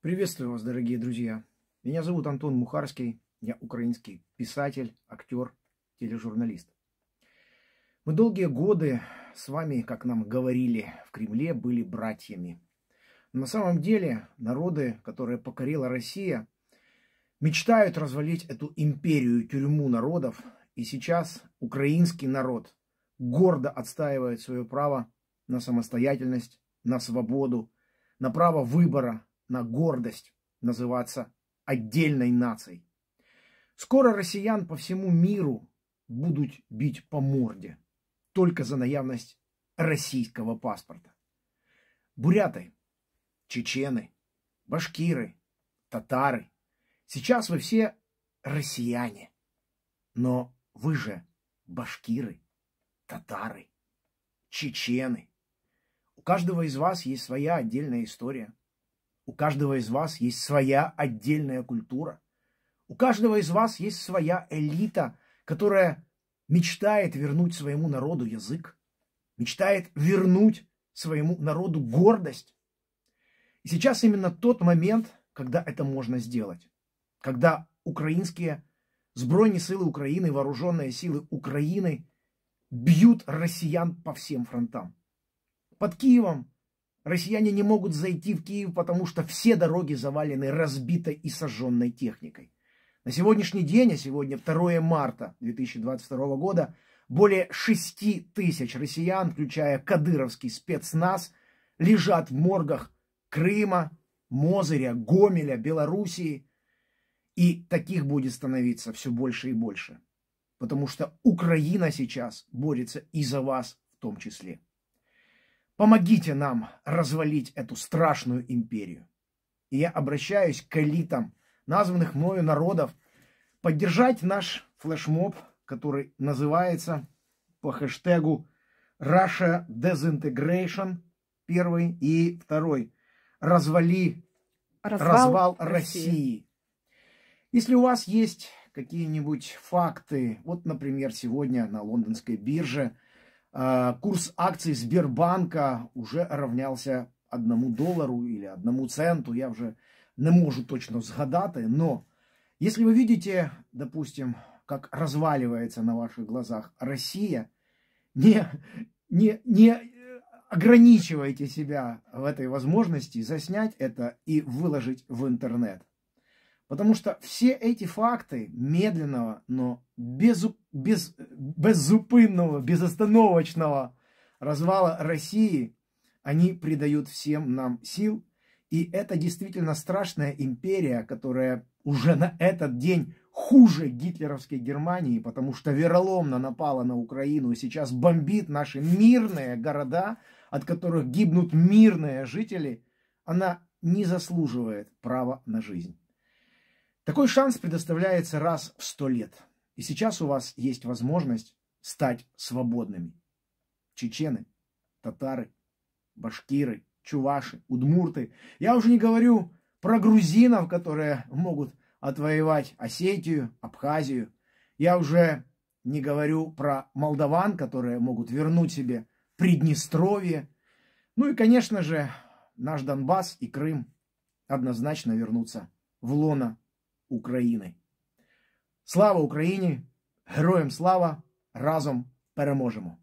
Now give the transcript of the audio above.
Приветствую вас, дорогие друзья! Меня зовут Антон Мухарский, я украинский писатель, актер, тележурналист. Мы долгие годы с вами, как нам говорили, в Кремле были братьями. Но на самом деле народы, которые покорила Россия, мечтают развалить эту империю, тюрьму народов, и сейчас украинский народ гордо отстаивает свое право на самостоятельность, на свободу, на право выбора, на гордость называться отдельной нацией. Скоро россиян по всему миру будут бить по морде только за наявность российского паспорта. Буряты, чечены, башкиры, татары. Сейчас вы все россияне. Но вы же башкиры, татары, чечены. У каждого из вас есть своя отдельная история – у каждого из вас есть своя отдельная культура. У каждого из вас есть своя элита, которая мечтает вернуть своему народу язык, мечтает вернуть своему народу гордость. И сейчас именно тот момент, когда это можно сделать. Когда украинские сбройные силы Украины, вооруженные силы Украины бьют россиян по всем фронтам. Под Киевом, Россияне не могут зайти в Киев, потому что все дороги завалены разбитой и сожженной техникой. На сегодняшний день, а сегодня 2 марта 2022 года, более 6 тысяч россиян, включая кадыровский спецназ, лежат в моргах Крыма, Мозыря, Гомеля, Белоруссии. И таких будет становиться все больше и больше. Потому что Украина сейчас борется и за вас в том числе. Помогите нам развалить эту страшную империю. И я обращаюсь к элитам, названных мною народов, поддержать наш флешмоб, который называется по хэштегу Russia Disintegration первый и второй. Развали развал, развал России. России. Если у вас есть какие-нибудь факты, вот, например, сегодня на лондонской бирже – а, курс акций Сбербанка уже равнялся одному доллару или одному центу. Я уже не могу точно сгадать, Но если вы видите, допустим, как разваливается на ваших глазах Россия, не, не, не ограничивайте себя в этой возможности заснять это и выложить в интернет. Потому что все эти факты медленного, но без, без, беззупынного, безостановочного развала России, они придают всем нам сил. И это действительно страшная империя, которая уже на этот день хуже гитлеровской Германии, потому что вероломно напала на Украину и сейчас бомбит наши мирные города, от которых гибнут мирные жители, она не заслуживает права на жизнь. Такой шанс предоставляется раз в сто лет. И сейчас у вас есть возможность стать свободными. Чечены, татары, башкиры, чуваши, удмурты. Я уже не говорю про грузинов, которые могут отвоевать Осетию, Абхазию. Я уже не говорю про молдаван, которые могут вернуть себе Приднестровье. Ну и, конечно же, наш Донбасс и Крым однозначно вернутся в лоно України. Слава Україні! Героям слава! Разом переможемо!